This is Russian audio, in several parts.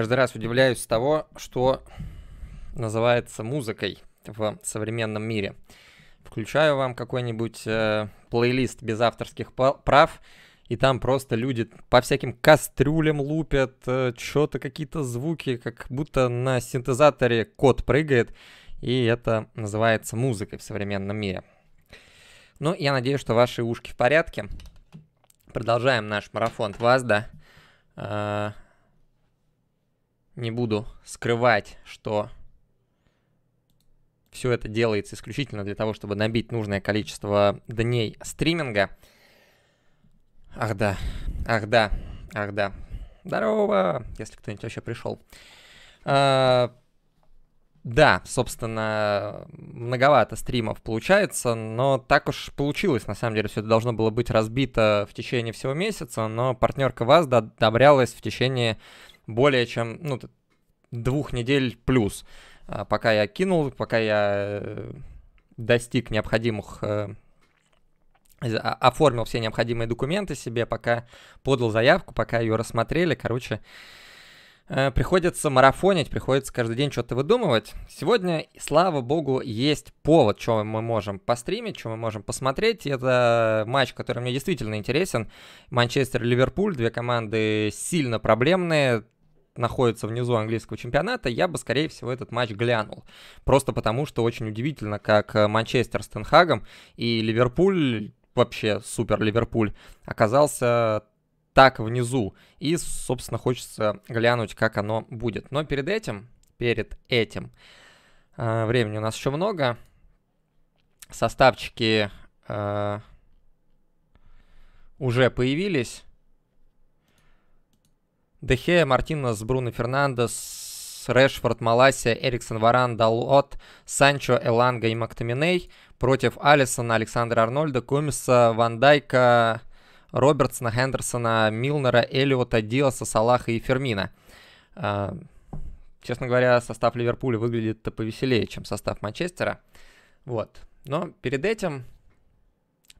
каждый раз удивляюсь того, что называется музыкой в современном мире. Включаю вам какой-нибудь э, плейлист без авторских прав, и там просто люди по всяким кастрюлям лупят, э, что-то какие-то звуки, как будто на синтезаторе кот прыгает, и это называется музыкой в современном мире. Ну, я надеюсь, что ваши ушки в порядке. Продолжаем наш марафон ВАЗДа. Э, не буду скрывать, что все это делается исключительно для того, чтобы набить нужное количество дней стриминга. Ах да, ах да, ах да. Здорово, если кто-нибудь вообще пришел. А, да, собственно, многовато стримов получается, но так уж получилось. На самом деле все это должно было быть разбито в течение всего месяца, но партнерка вас одобрялась в течение более чем ну, двух недель плюс, а, пока я кинул, пока я э, достиг необходимых э, а, оформил все необходимые документы себе, пока подал заявку, пока ее рассмотрели. Короче, э, приходится марафонить, приходится каждый день что-то выдумывать. Сегодня, слава богу, есть повод, что мы можем постримить, что мы можем посмотреть. Это матч, который мне действительно интересен. Манчестер-Ливерпуль, две команды сильно проблемные, находится внизу английского чемпионата, я бы, скорее всего, этот матч глянул. Просто потому, что очень удивительно, как э, Манчестер с Тенхагом и Ливерпуль, вообще супер Ливерпуль, оказался так внизу. И, собственно, хочется глянуть, как оно будет. Но перед этим, перед этим, э, времени у нас еще много, составчики э, уже появились. Дехе, Мартинес, Бруно Фернандес, Решфорд, Маласия, Эриксон, Варан, Далот, Санчо, Эланга и Мактаминей против Алисона, Александра Арнольда, Комиса, Ван Дайка, Робертсона, Хендерсона, Милнера, Эллиота, Диаса, Салаха и Фермина. А, честно говоря, состав Ливерпуля выглядит повеселее, чем состав Манчестера. Вот. Но перед этим,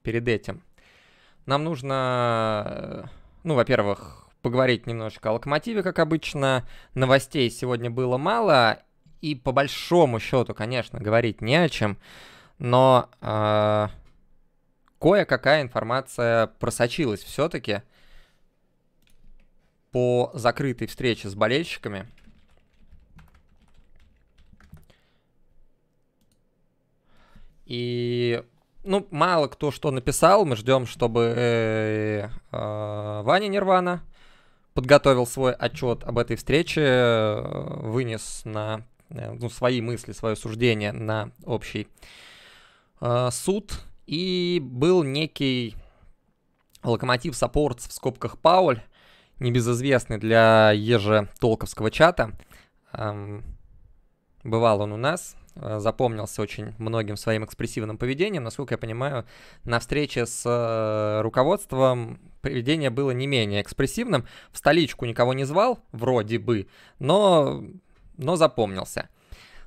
перед этим, нам нужно, э, ну, во-первых, поговорить немножко о локомотиве, как обычно. Новостей сегодня было мало, и по большому счету, конечно, говорить не о чем, но э, кое-какая информация просочилась все-таки по закрытой встрече с болельщиками. И, ну, мало кто что написал. Мы ждем, чтобы э, э, э, Ваня Нирвана подготовил свой отчет об этой встрече, э, вынес на э, ну, свои мысли, свое суждение на общий э, суд. И был некий локомотив саппортс в скобках Пауль, небезызвестный для ежетолковского чата, эм, Бывал он у нас, э, запомнился очень многим своим экспрессивным поведением. Насколько я понимаю, на встрече с э, руководством поведение было не менее экспрессивным. В столичку никого не звал, вроде бы, но, но запомнился.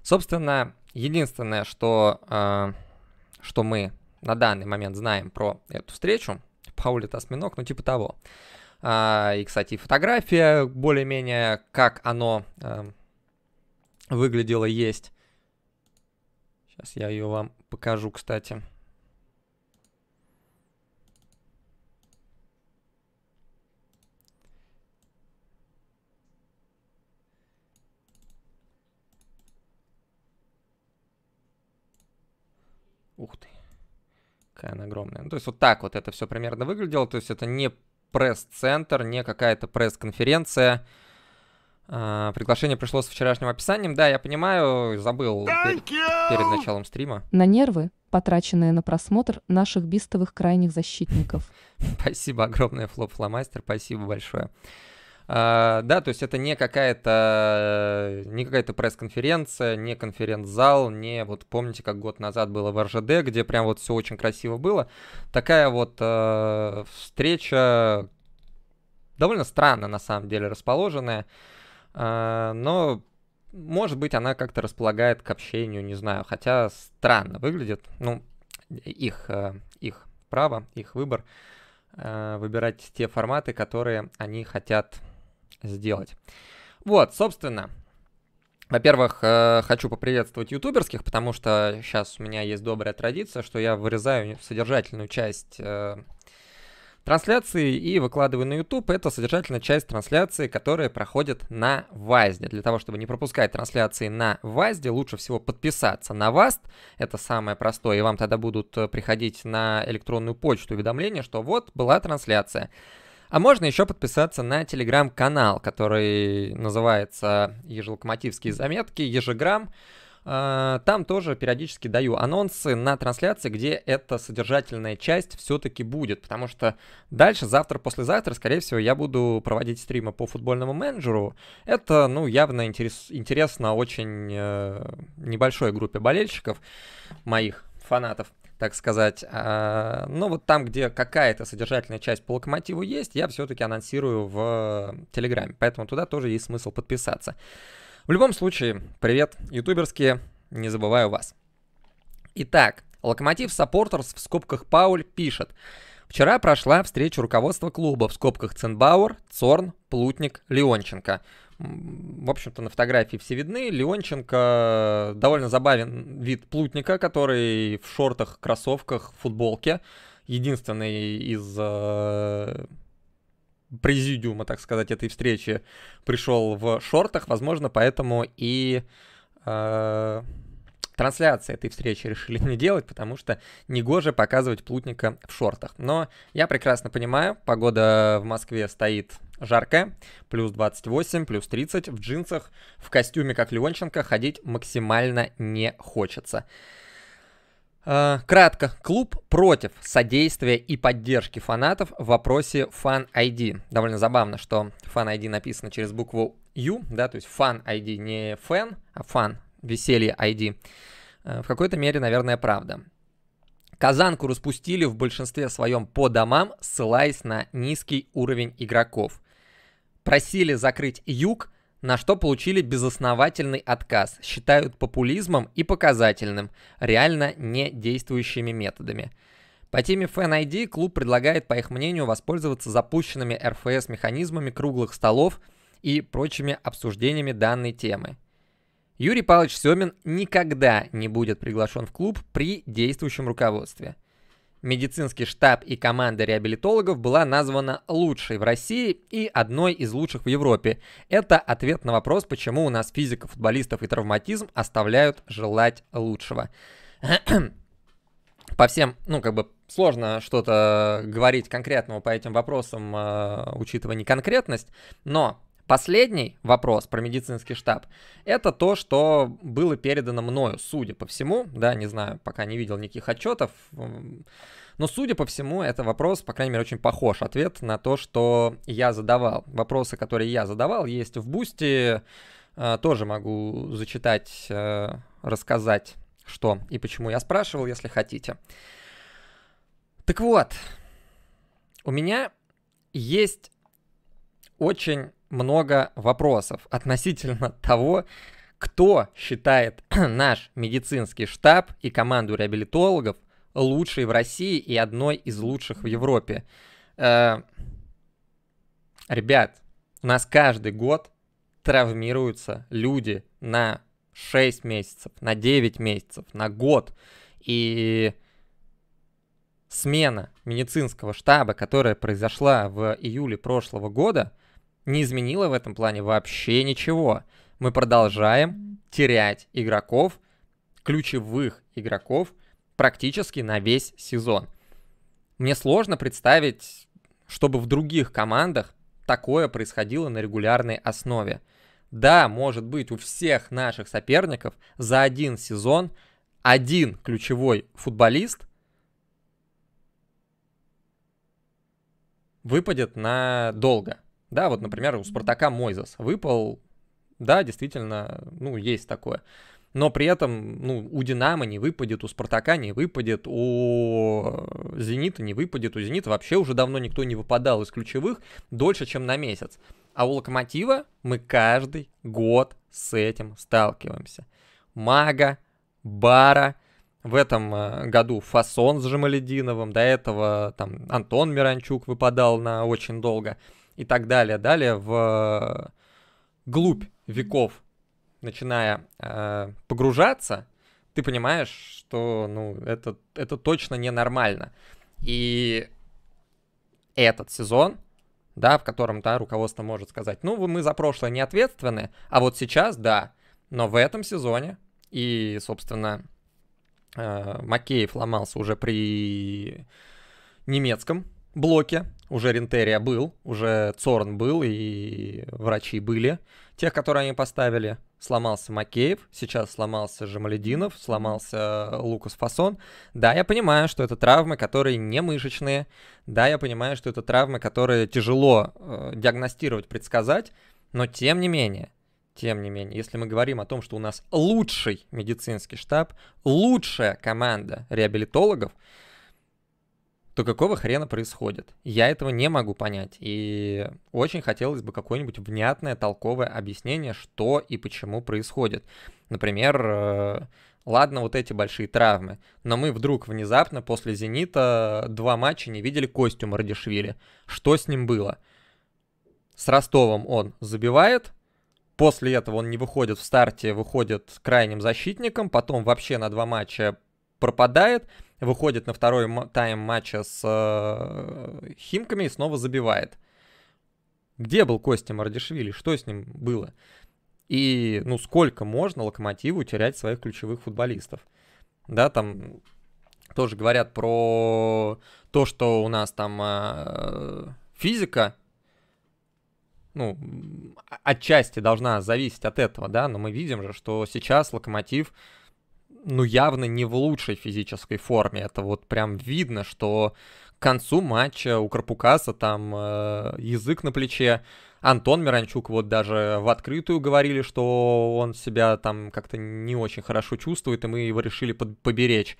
Собственно, единственное, что, э, что мы на данный момент знаем про эту встречу, Паули Осьминог, ну типа того. А, и, кстати, фотография более-менее, как оно выглядела есть. Сейчас я ее вам покажу, кстати. Ух ты. Какая она огромная. Ну, то есть вот так вот это все примерно выглядело. То есть это не пресс-центр, не какая-то пресс-конференция. А, приглашение пришло с вчерашним описанием. Да, я понимаю, забыл пер перед началом стрима. На нервы, потраченные на просмотр наших бистовых крайних защитников. Спасибо огромное, Флоп Фломастер, спасибо большое. А, да, то есть это не какая-то не какая-то пресс-конференция, не конференц-зал, не вот помните, как год назад было в РЖД, где прям вот все очень красиво было. Такая вот э, встреча довольно странно на самом деле расположенная. А, но может быть, она как-то располагает к общению, не знаю, хотя странно выглядит, ну, их, э, их право, их выбор э, выбирать те форматы, которые они хотят сделать. Вот, собственно, во-первых, э, хочу поприветствовать ютуберских, потому что сейчас у меня есть добрая традиция, что я вырезаю содержательную часть Трансляции и выкладываю на YouTube. Это содержательная часть трансляции, которая проходит на ВАЗДе. Для того, чтобы не пропускать трансляции на ВАЗДе, лучше всего подписаться на ВАЗД. Это самое простое. И вам тогда будут э, приходить на электронную почту уведомления, что вот была трансляция. А можно еще подписаться на телеграм-канал, который называется «Ежелокомотивские заметки», «Ежеграм». А, там тоже периодически даю анонсы на трансляции, где эта содержательная часть все-таки будет, потому что дальше, завтра, послезавтра, скорее всего, я буду проводить стримы по футбольному менеджеру. Это, ну, явно интерес, интересно очень э, небольшой группе болельщиков, моих фанатов, так сказать. А, но ну, вот там, где какая-то содержательная часть по локомотиву есть, я все-таки анонсирую в Телеграме, поэтому туда тоже есть смысл подписаться. В любом случае, привет, ютуберские, не забываю вас. Итак, Локомотив Саппортерс в скобках Пауль пишет. Вчера прошла встреча руководства клуба в скобках Ценбауэр, Цорн, Плутник, Леонченко. В общем-то, на фотографии все видны. Леонченко э, довольно забавен вид Плутника, который в шортах, кроссовках, футболке. Единственный из э, президиума, так сказать, этой встречи пришел в шортах, возможно, поэтому и э, трансляции этой встречи решили не делать, потому что негоже показывать плутника в шортах. Но я прекрасно понимаю, погода в Москве стоит жаркая, плюс 28, плюс 30, в джинсах, в костюме, как Леонченко, ходить максимально не хочется. Э, кратко, клуб против содействия и поддержки фанатов в вопросе Fan ID. Довольно забавно, что Fan ID написано через букву U, да, то есть Fan ID не Fan, а Fan, веселье ID. Э, в какой-то мере, наверное, правда. Казанку распустили в большинстве своем по домам, ссылаясь на низкий уровень игроков. Просили закрыть юг, на что получили безосновательный отказ, считают популизмом и показательным, реально не действующими методами. По теме FNID клуб предлагает, по их мнению, воспользоваться запущенными РФС-механизмами круглых столов и прочими обсуждениями данной темы. Юрий Павлович Семин никогда не будет приглашен в клуб при действующем руководстве – Медицинский штаб и команда реабилитологов была названа лучшей в России и одной из лучших в Европе. Это ответ на вопрос, почему у нас физика, футболистов и травматизм оставляют желать лучшего. По всем, ну, как бы сложно что-то говорить конкретного по этим вопросам, э, учитывая неконкретность, но Последний вопрос про медицинский штаб – это то, что было передано мною, судя по всему, да, не знаю, пока не видел никаких отчетов, но судя по всему, это вопрос, по крайней мере, очень похож ответ на то, что я задавал. Вопросы, которые я задавал, есть в бусте э, тоже могу зачитать, э, рассказать, что и почему я спрашивал, если хотите. Так вот, у меня есть очень много вопросов относительно того, кто считает наш медицинский штаб и команду реабилитологов лучшей в России и одной из лучших в Европе. Э, ребят, у нас каждый год травмируются люди на 6 месяцев, на 9 месяцев, на год. И смена медицинского штаба, которая произошла в июле прошлого года, не изменила в этом плане вообще ничего. Мы продолжаем терять игроков, ключевых игроков, практически на весь сезон. Мне сложно представить, чтобы в других командах такое происходило на регулярной основе. Да, может быть, у всех наших соперников за один сезон один ключевой футболист выпадет надолго. Да, вот, например, у Спартака Мойзас выпал, да, действительно, ну, есть такое. Но при этом, ну, у Динамо не выпадет, у Спартака не выпадет, у Зенита не выпадет, у Зенита вообще уже давно никто не выпадал из ключевых дольше, чем на месяц. А у Локомотива мы каждый год с этим сталкиваемся. Мага, Бара, в этом э, году Фасон с Жемалединовым, до этого там Антон Миранчук выпадал на очень долго – и так далее. Далее в э, глубь веков, начиная э, погружаться, ты понимаешь, что ну, это, это точно ненормально. И этот сезон, да, в котором да, руководство может сказать, ну, мы за прошлое не ответственны, а вот сейчас, да. Но в этом сезоне, и, собственно, э, Макеев ломался уже при немецком блоке. Уже Рентерия был, уже Цорн был, и врачи были. Тех, которые они поставили, сломался Макеев, сейчас сломался Жамалединов, сломался Лукас Фасон. Да, я понимаю, что это травмы, которые не мышечные. Да, я понимаю, что это травмы, которые тяжело э, диагностировать, предсказать. Но тем не менее, тем не менее, если мы говорим о том, что у нас лучший медицинский штаб, лучшая команда реабилитологов, то какого хрена происходит? Я этого не могу понять. И очень хотелось бы какое-нибудь внятное, толковое объяснение, что и почему происходит. Например, э, ладно, вот эти большие травмы, но мы вдруг внезапно после «Зенита» два матча не видели Костю Мардишвили. Что с ним было? С Ростовом он забивает, после этого он не выходит в старте, выходит крайним защитником, потом вообще на два матча пропадает – выходит на второй тайм матча с э, Химками и снова забивает. Где был Костя Мардишвили? Что с ним было? И, ну, сколько можно Локомотиву терять своих ключевых футболистов? Да, там тоже говорят про то, что у нас там э, физика, ну, отчасти должна зависеть от этого, да, но мы видим же, что сейчас Локомотив ну, явно не в лучшей физической форме. Это вот прям видно, что к концу матча у Карпукаса там э, язык на плече. Антон Миранчук вот даже в открытую говорили, что он себя там как-то не очень хорошо чувствует, и мы его решили под- поберечь.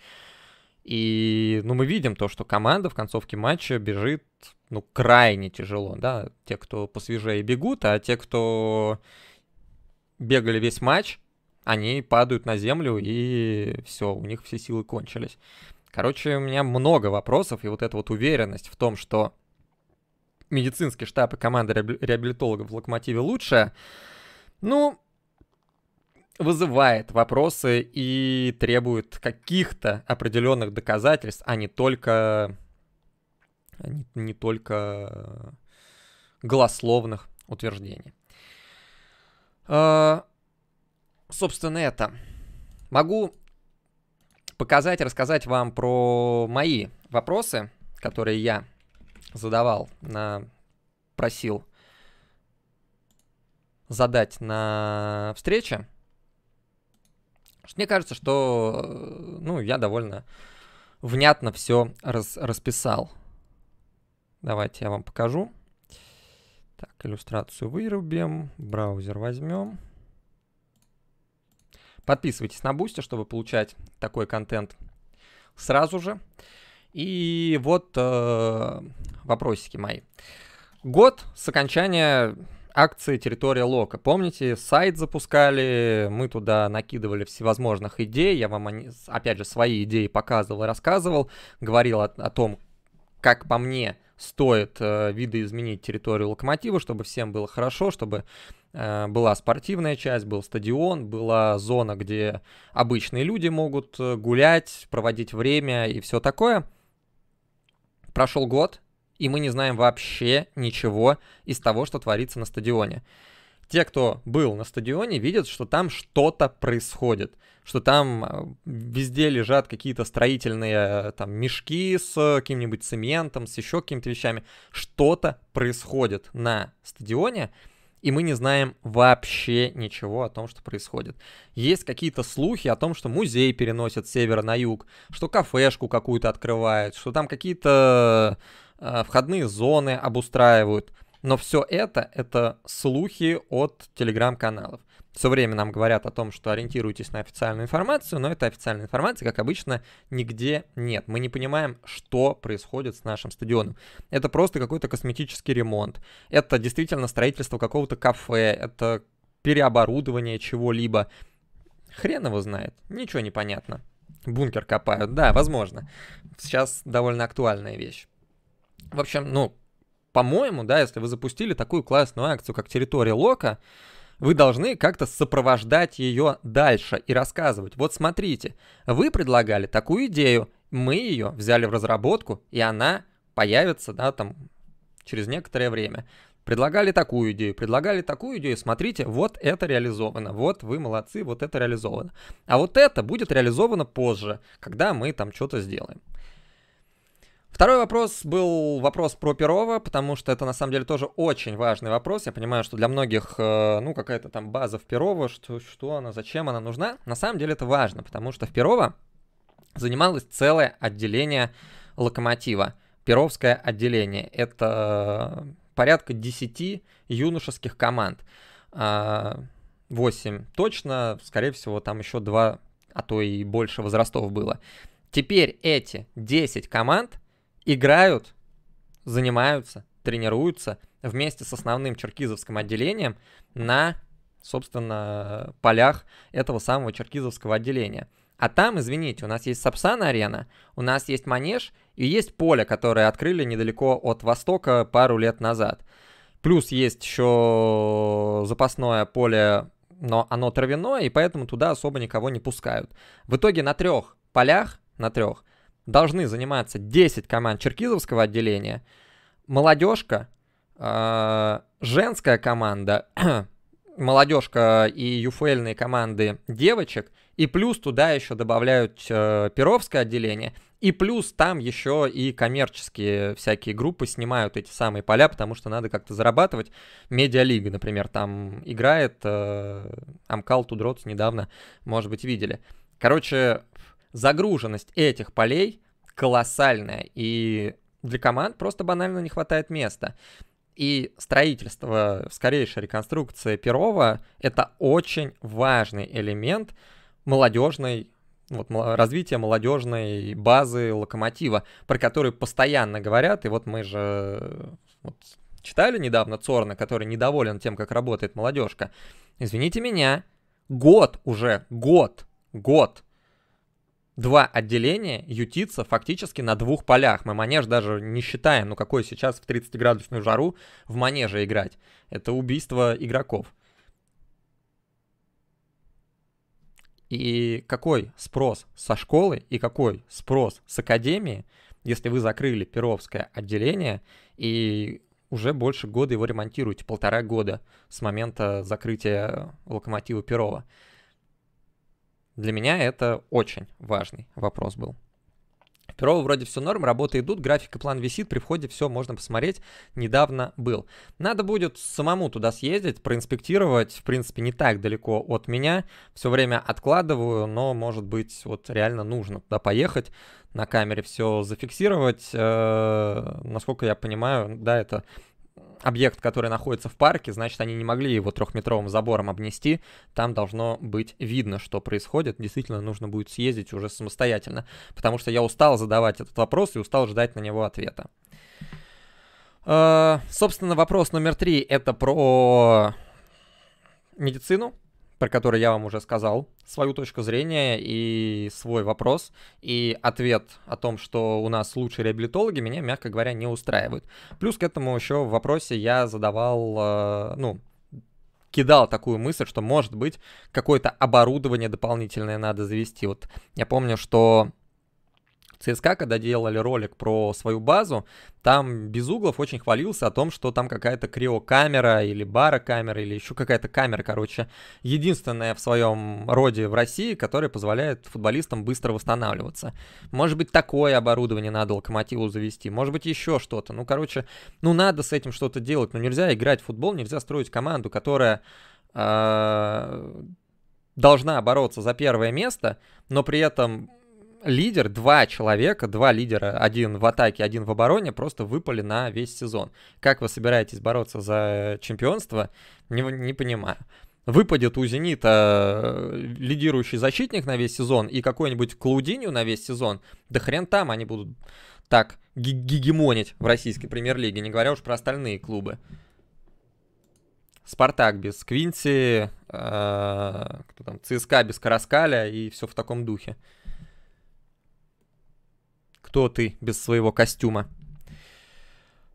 И, ну, мы видим то, что команда в концовке матча бежит, ну, крайне тяжело, да. Те, кто посвежее бегут, а те, кто бегали весь матч, они падают на землю, и все, у них все силы кончились. Короче, у меня много вопросов, и вот эта вот уверенность в том, что медицинский штаб и команда реабилитологов в «Локомотиве» лучше, ну, вызывает вопросы и требует каких-то определенных доказательств, а не только а не, не только голословных утверждений. А, собственно, это. Могу показать, рассказать вам про мои вопросы, которые я задавал, на... просил задать на встрече. Мне кажется, что ну, я довольно внятно все рас расписал. Давайте я вам покажу. Так, иллюстрацию вырубим, браузер возьмем. Подписывайтесь на Бусти, чтобы получать такой контент сразу же. И вот э, вопросики мои. Год с окончания акции «Территория Лока». Помните, сайт запускали, мы туда накидывали всевозможных идей. Я вам, опять же, свои идеи показывал и рассказывал. Говорил о, о том, как по мне, стоит э, видоизменить территорию локомотива, чтобы всем было хорошо, чтобы Э, была спортивная часть, был стадион, была зона, где обычные люди могут э, гулять, проводить время и все такое. Прошел год, и мы не знаем вообще ничего из того, что творится на стадионе. Те, кто был на стадионе, видят, что там что-то происходит, что там э, везде лежат какие-то строительные там мешки с каким-нибудь цементом, с еще какими-то вещами. Что-то происходит на стадионе, и мы не знаем вообще ничего о том, что происходит. Есть какие-то слухи о том, что музей переносят с севера на юг, что кафешку какую-то открывают, что там какие-то э, входные зоны обустраивают. Но все это — это слухи от телеграм-каналов. Все время нам говорят о том, что ориентируйтесь на официальную информацию, но эта официальная информация, как обычно, нигде нет. Мы не понимаем, что происходит с нашим стадионом. Это просто какой-то косметический ремонт. Это действительно строительство какого-то кафе, это переоборудование чего-либо. Хрен его знает, ничего не понятно. Бункер копают, да, возможно. Сейчас довольно актуальная вещь. В общем, ну, по-моему, да, если вы запустили такую классную акцию, как территория Лока, вы должны как-то сопровождать ее дальше и рассказывать. Вот смотрите, вы предлагали такую идею, мы ее взяли в разработку, и она появится, да, там, через некоторое время. Предлагали такую идею, предлагали такую идею, смотрите, вот это реализовано, вот вы молодцы, вот это реализовано. А вот это будет реализовано позже, когда мы там что-то сделаем. Второй вопрос был вопрос про Перова, потому что это на самом деле тоже очень важный вопрос. Я понимаю, что для многих, э, ну, какая-то там база в Перова, что, что она, зачем она нужна. На самом деле это важно, потому что в Перова занималось целое отделение локомотива. Перовское отделение. Это порядка 10 юношеских команд. 8 а, точно, скорее всего, там еще 2, а то и больше возрастов было. Теперь эти 10 команд играют, занимаются, тренируются вместе с основным черкизовским отделением на, собственно, полях этого самого черкизовского отделения. А там, извините, у нас есть Сапсан-арена, у нас есть Манеж и есть поле, которое открыли недалеко от Востока пару лет назад. Плюс есть еще запасное поле, но оно травяное, и поэтому туда особо никого не пускают. В итоге на трех полях, на трех, должны заниматься 10 команд черкизовского отделения, молодежка, э, женская команда, молодежка и юфельные команды девочек, и плюс туда еще добавляют э, перовское отделение, и плюс там еще и коммерческие всякие группы снимают эти самые поля, потому что надо как-то зарабатывать. Медиалига, например, там играет, э, Амкал Тудроц недавно, может быть, видели. Короче, загруженность этих полей колоссальная, и для команд просто банально не хватает места. И строительство, скорейшая реконструкция Перова — это очень важный элемент молодежной вот, развитие молодежной базы локомотива, про который постоянно говорят. И вот мы же вот, читали недавно Цорна, который недоволен тем, как работает молодежка. Извините меня, год уже, год, год два отделения ютится фактически на двух полях. Мы манеж даже не считаем, ну какой сейчас в 30-градусную жару в манеже играть. Это убийство игроков. И какой спрос со школы и какой спрос с академии, если вы закрыли Перовское отделение и уже больше года его ремонтируете, полтора года с момента закрытия локомотива Перова. Для меня это очень важный вопрос был. Перово вроде все норм, работы идут, график и план висит, при входе все можно посмотреть, недавно был. Надо будет самому туда съездить, проинспектировать, в принципе, не так далеко от меня, все время откладываю, но, может быть, вот реально нужно туда поехать, на камере все зафиксировать, э, насколько я понимаю, да, это объект, который находится в парке, значит, они не могли его трехметровым забором обнести. Там должно быть видно, что происходит. Действительно, нужно будет съездить уже самостоятельно, потому что я устал задавать этот вопрос и устал ждать на него ответа. А, собственно, вопрос номер три — это про медицину про который я вам уже сказал, свою точку зрения и свой вопрос, и ответ о том, что у нас лучшие реабилитологи, меня, мягко говоря, не устраивают Плюс к этому еще в вопросе я задавал, э, ну, кидал такую мысль, что, может быть, какое-то оборудование дополнительное надо завести. Вот я помню, что ЦСКА, когда делали ролик про свою базу, там Безуглов очень хвалился о том, что там какая-то криокамера или барокамера или еще какая-то камера, короче, единственная в своем роде в России, которая позволяет футболистам быстро восстанавливаться. Может быть, такое оборудование надо Локомотиву завести, может быть, еще что-то. Ну, короче, ну надо с этим что-то делать, но ну, нельзя играть в футбол, нельзя строить команду, которая а, должна бороться за первое место, но при этом лидер, два человека, два лидера, один в атаке, один в обороне, просто выпали на весь сезон. Как вы собираетесь бороться за чемпионство, не, не понимаю. Выпадет у «Зенита» лидирующий защитник на весь сезон и какой-нибудь Клаудинию на весь сезон, да хрен там, они будут так гегемонить в российской премьер-лиге, не говоря уж про остальные клубы. Спартак без Квинси, э, кто там, ЦСКА без Караскаля и все в таком духе кто ты без своего костюма.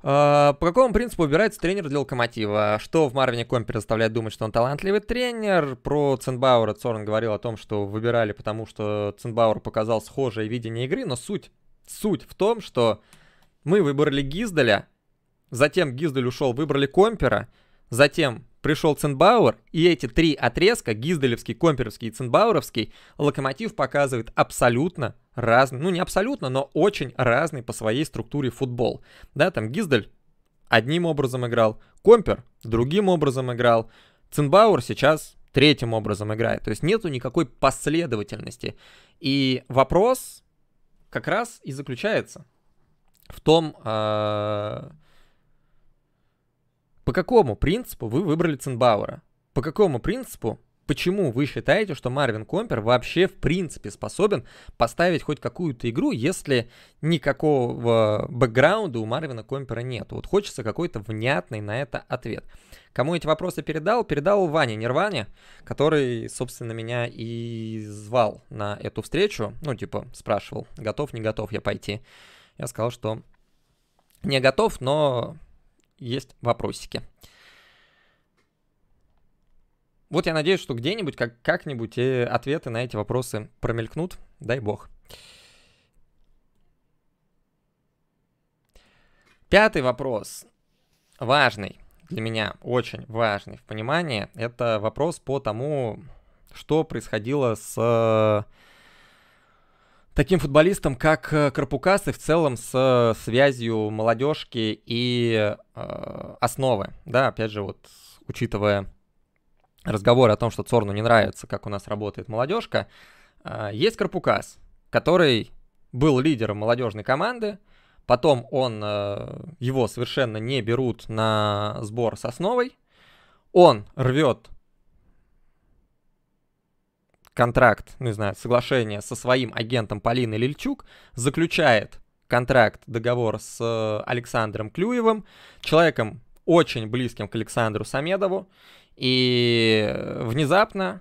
А, по какому принципу выбирается тренер для локомотива? Что в Марвине Компе заставляет думать, что он талантливый тренер? Про Ценбауэра Цорн говорил о том, что выбирали, потому что Ценбауэр показал схожее видение игры, но суть, суть в том, что мы выбрали Гиздаля, затем Гиздаль ушел, выбрали Компера, затем пришел Ценбауэр, и эти три отрезка, Гизделевский, Комперовский и Ценбауэровский, Локомотив показывает абсолютно разный, ну не абсолютно, но очень разный по своей структуре футбол. Да, там Гиздель одним образом играл, Компер другим образом играл, Ценбауэр сейчас третьим образом играет. То есть нету никакой последовательности. И вопрос как раз и заключается в том, э -э по какому принципу вы выбрали Цинбауэра? По какому принципу почему вы считаете, что Марвин Компер вообще в принципе способен поставить хоть какую-то игру, если никакого бэкграунда у Марвина Компера нет? Вот хочется какой-то внятный на это ответ. Кому эти вопросы передал? Передал Ваня Нирване, который, собственно, меня и звал на эту встречу. Ну, типа, спрашивал, готов, не готов я пойти. Я сказал, что не готов, но есть вопросики. Вот я надеюсь, что где-нибудь, как, как-нибудь э, ответы на эти вопросы промелькнут, дай бог. Пятый вопрос, важный для меня, очень важный в понимании, это вопрос по тому, что происходило с таким футболистом, как э, Карпукас, и в целом с э, связью молодежки и э, основы. Да, опять же, вот учитывая разговоры о том, что Цорну не нравится, как у нас работает молодежка, э, есть Карпукас, который был лидером молодежной команды, потом он, э, его совершенно не берут на сбор с основой, он рвет контракт, ну, не знаю, соглашение со своим агентом Полиной Лильчук, заключает контракт, договор с э, Александром Клюевым, человеком очень близким к Александру Самедову, и внезапно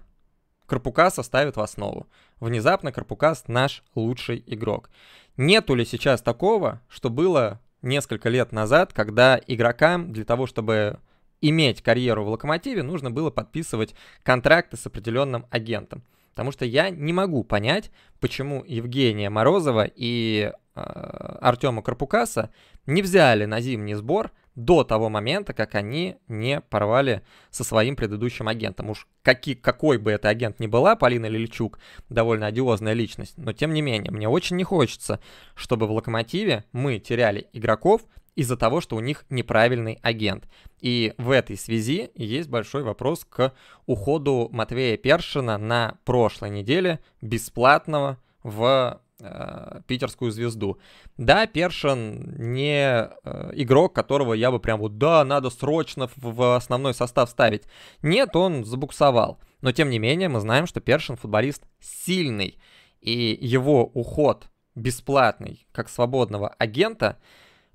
Карпукаса оставит в основу. Внезапно Карпукас наш лучший игрок. Нету ли сейчас такого, что было несколько лет назад, когда игрокам для того, чтобы иметь карьеру в Локомотиве, нужно было подписывать контракты с определенным агентом. Потому что я не могу понять, почему Евгения Морозова и э, а, Артема Карпукаса не взяли на зимний сбор до того момента, как они не порвали со своим предыдущим агентом. Уж какие, какой бы это агент ни была, Полина Лильчук довольно одиозная личность, но тем не менее, мне очень не хочется, чтобы в «Локомотиве» мы теряли игроков, из-за того, что у них неправильный агент. И в этой связи есть большой вопрос к уходу Матвея Першина на прошлой неделе бесплатного в э, питерскую звезду. Да, Першин не э, игрок, которого я бы прям вот, да, надо срочно в, в основной состав ставить. Нет, он забуксовал. Но тем не менее мы знаем, что Першин футболист сильный. И его уход бесплатный, как свободного агента,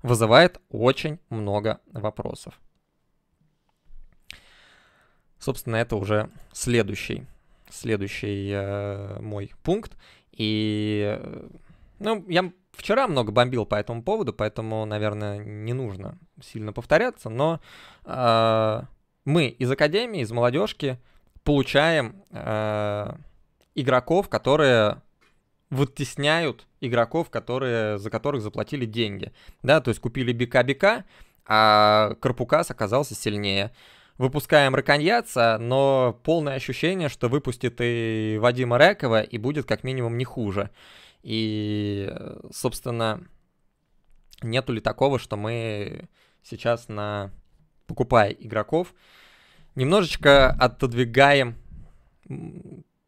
вызывает очень много вопросов. Собственно, это уже следующий, следующий э, мой пункт. И, ну, я вчера много бомбил по этому поводу, поэтому, наверное, не нужно сильно повторяться, но э, мы из академии, из молодежки получаем э, игроков, которые вытесняют игроков, которые, за которых заплатили деньги. Да, то есть купили бика-бика, а Карпукас оказался сильнее. Выпускаем Раконьяца, но полное ощущение, что выпустит и Вадима Рекова, и будет как минимум не хуже. И, собственно, нету ли такого, что мы сейчас на покупая игроков, немножечко отодвигаем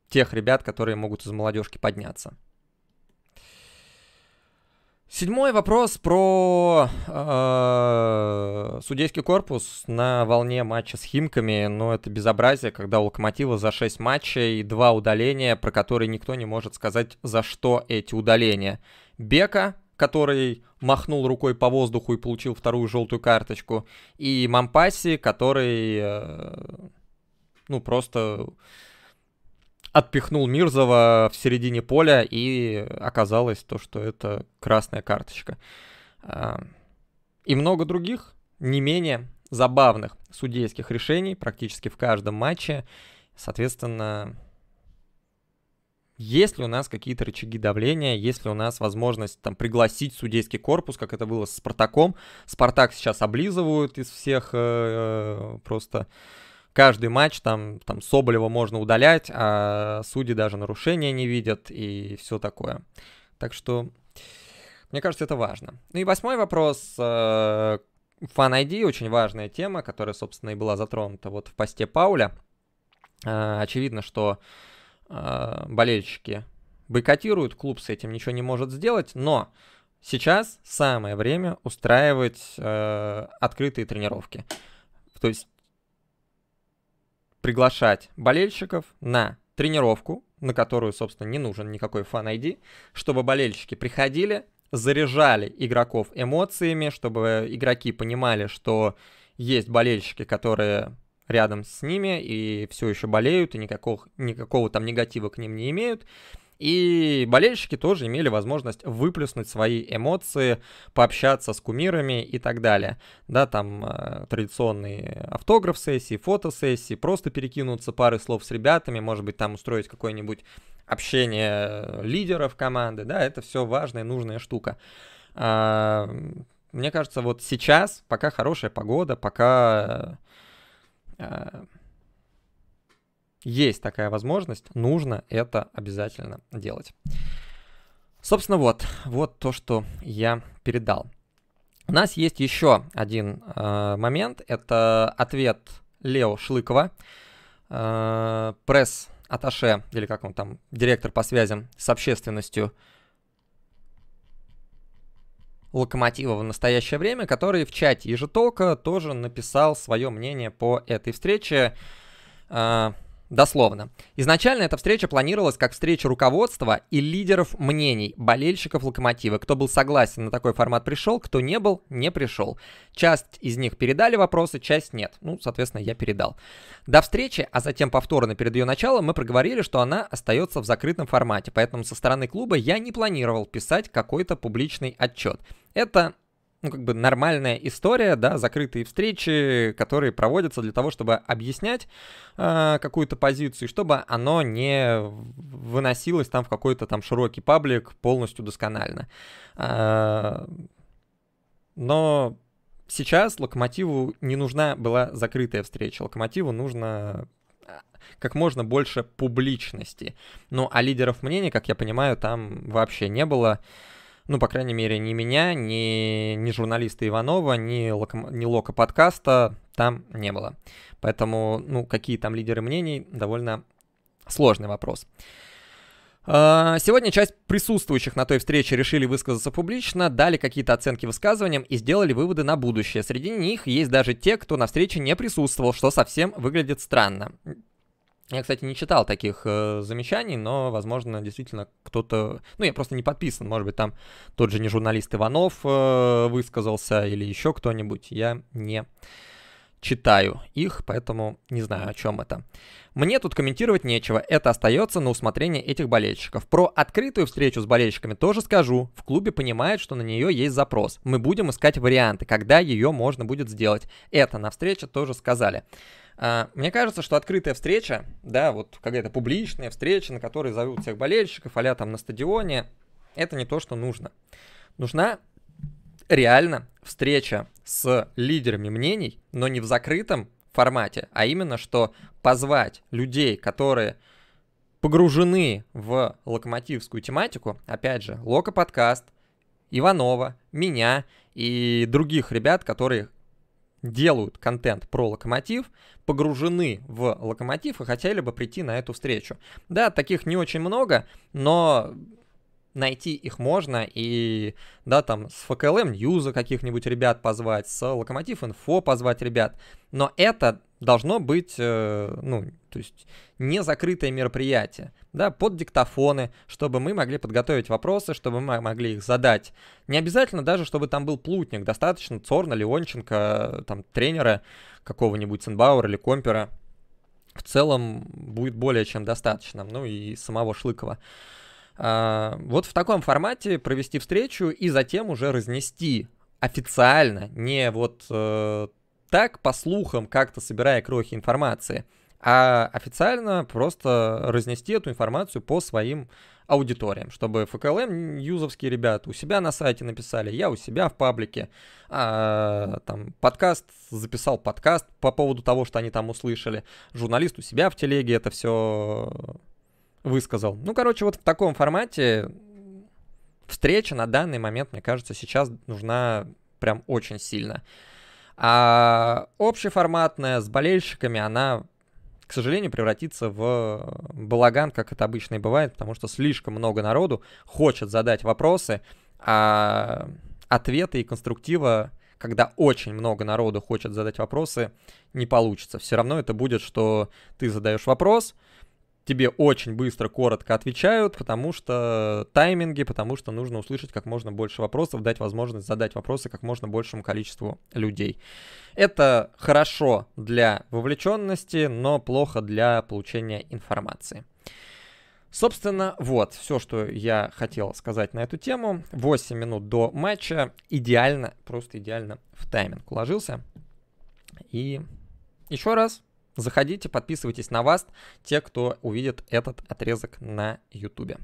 тех ребят, которые могут из молодежки подняться. Седьмой вопрос про э, судейский корпус на волне матча с Химками. Но ну, это безобразие, когда у Локомотива за 6 матчей два удаления, про которые никто не может сказать, за что эти удаления. Бека, который махнул рукой по воздуху и получил вторую желтую карточку, и Мампаси, который, э, ну, просто отпихнул Мирзова в середине поля, и оказалось то, что это красная карточка. А, и много других, не менее забавных судейских решений практически в каждом матче. Соответственно, есть ли у нас какие-то рычаги давления, есть ли у нас возможность там пригласить судейский корпус, как это было с Спартаком. Спартак сейчас облизывают из всех э, э просто каждый матч там, там Соболева можно удалять, а судьи даже нарушения не видят и все такое. Так что, мне кажется, это важно. Ну и восьмой вопрос. Э, ID очень важная тема, которая, собственно, и была затронута вот в посте Пауля. Э, очевидно, что э, болельщики бойкотируют, клуб с этим ничего не может сделать, но сейчас самое время устраивать э, открытые тренировки. То есть приглашать болельщиков на тренировку, на которую, собственно, не нужен никакой фан-айди, чтобы болельщики приходили, заряжали игроков эмоциями, чтобы игроки понимали, что есть болельщики, которые рядом с ними и все еще болеют, и никакого, никакого там негатива к ним не имеют. И болельщики тоже имели возможность выплеснуть свои эмоции, пообщаться с кумирами и так далее. Да, там э, традиционные автограф-сессии, фотосессии, просто перекинуться пары слов с ребятами, может быть, там устроить какое-нибудь общение э, лидеров команды, да, это все важная, нужная штука. А, мне кажется, вот сейчас, пока хорошая погода, пока... А, есть такая возможность, нужно это обязательно делать. Собственно, вот, вот то, что я передал. У нас есть еще один э, момент, это ответ Лео Шлыкова, э, пресс-аташе, или как он там, директор по связям с общественностью Локомотива в настоящее время, который в чате Ежетолка тоже написал свое мнение по этой встрече. Э, Дословно. Изначально эта встреча планировалась как встреча руководства и лидеров мнений, болельщиков «Локомотива». Кто был согласен на такой формат пришел, кто не был, не пришел. Часть из них передали вопросы, часть нет. Ну, соответственно, я передал. До встречи, а затем повторно перед ее началом, мы проговорили, что она остается в закрытом формате, поэтому со стороны клуба я не планировал писать какой-то публичный отчет. Это ну, как бы нормальная история, да, закрытые встречи, которые проводятся для того, чтобы объяснять э, какую-то позицию, чтобы оно не выносилось там в какой-то там широкий паблик полностью досконально. Э, но сейчас Локомотиву не нужна была закрытая встреча. Локомотиву нужно а, как можно больше публичности. Ну, а лидеров мнений, как я понимаю, там вообще не было. Э, ну, по крайней мере, ни меня, ни, ни журналиста Иванова, ни, локо, ни Лока подкаста там не было. Поэтому, ну, какие там лидеры мнений, довольно сложный вопрос. А, сегодня часть присутствующих на той встрече решили высказаться публично, дали какие-то оценки высказываниям и сделали выводы на будущее. Среди них есть даже те, кто на встрече не присутствовал, что совсем выглядит странно. Я, кстати, не читал таких э, замечаний, но, возможно, действительно кто-то... Ну, я просто не подписан, может быть, там тот же не журналист Иванов э, высказался или еще кто-нибудь, я не читаю их, поэтому не знаю, о чем это. Мне тут комментировать нечего, это остается на усмотрение этих болельщиков. Про открытую встречу с болельщиками тоже скажу. В клубе понимают, что на нее есть запрос. Мы будем искать варианты, когда ее можно будет сделать. Это на встрече тоже сказали. А, мне кажется, что открытая встреча, да, вот какая-то публичная встреча, на которой зовут всех болельщиков, а там на стадионе, это не то, что нужно. Нужна реально встреча с лидерами мнений, но не в закрытом формате, а именно, что позвать людей, которые погружены в локомотивскую тематику, опять же, Локо-подкаст, Иванова, меня и других ребят, которые делают контент про локомотив, погружены в локомотив и хотели бы прийти на эту встречу. Да, таких не очень много, но найти их можно, и, да, там, с ФКЛМ Ньюза каких-нибудь ребят позвать, с Локомотив Инфо позвать ребят, но это должно быть, э, ну, то есть не закрытое мероприятие, да, под диктофоны, чтобы мы могли подготовить вопросы, чтобы мы могли их задать. Не обязательно даже, чтобы там был плутник, достаточно Цорна, Леонченко, там, тренера какого-нибудь, Сенбауэра или Компера. В целом будет более чем достаточно, ну и самого Шлыкова. А, вот в таком формате провести встречу и затем уже разнести официально, не вот э, так по слухам, как-то собирая крохи информации, а официально просто разнести эту информацию по своим аудиториям, чтобы ФКЛМ юзовские ребята у себя на сайте написали, я у себя в паблике, а, там подкаст записал подкаст по поводу того, что они там услышали, журналист у себя в телеге это все высказал. Ну, короче, вот в таком формате встреча на данный момент, мне кажется, сейчас нужна прям очень сильно. А общеформатная с болельщиками, она, к сожалению, превратится в балаган, как это обычно и бывает, потому что слишком много народу хочет задать вопросы, а ответы и конструктива, когда очень много народу хочет задать вопросы, не получится. Все равно это будет, что ты задаешь вопрос, тебе очень быстро, коротко отвечают, потому что тайминги, потому что нужно услышать как можно больше вопросов, дать возможность задать вопросы как можно большему количеству людей. Это хорошо для вовлеченности, но плохо для получения информации. Собственно, вот все, что я хотел сказать на эту тему. 8 минут до матча идеально, просто идеально в тайминг уложился. И еще раз Заходите, подписывайтесь на Васт. те, кто увидит этот отрезок на YouTube.